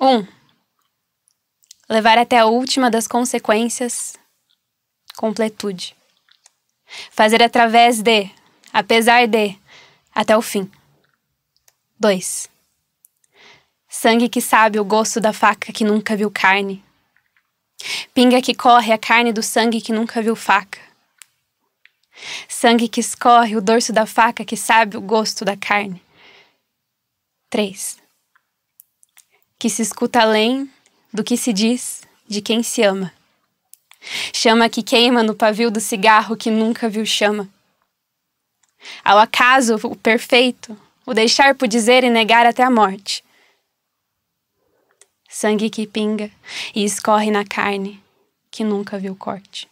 1. Um, levar até a última das consequências completude. Fazer através de, apesar de, até o fim. 2. Sangue que sabe o gosto da faca que nunca viu carne. Pinga que corre a carne do sangue que nunca viu faca. Sangue que escorre o dorso da faca que sabe o gosto da carne. 3 que se escuta além do que se diz de quem se ama. Chama que queima no pavio do cigarro que nunca viu chama. Ao acaso, o perfeito, o deixar por dizer e negar até a morte. Sangue que pinga e escorre na carne que nunca viu corte.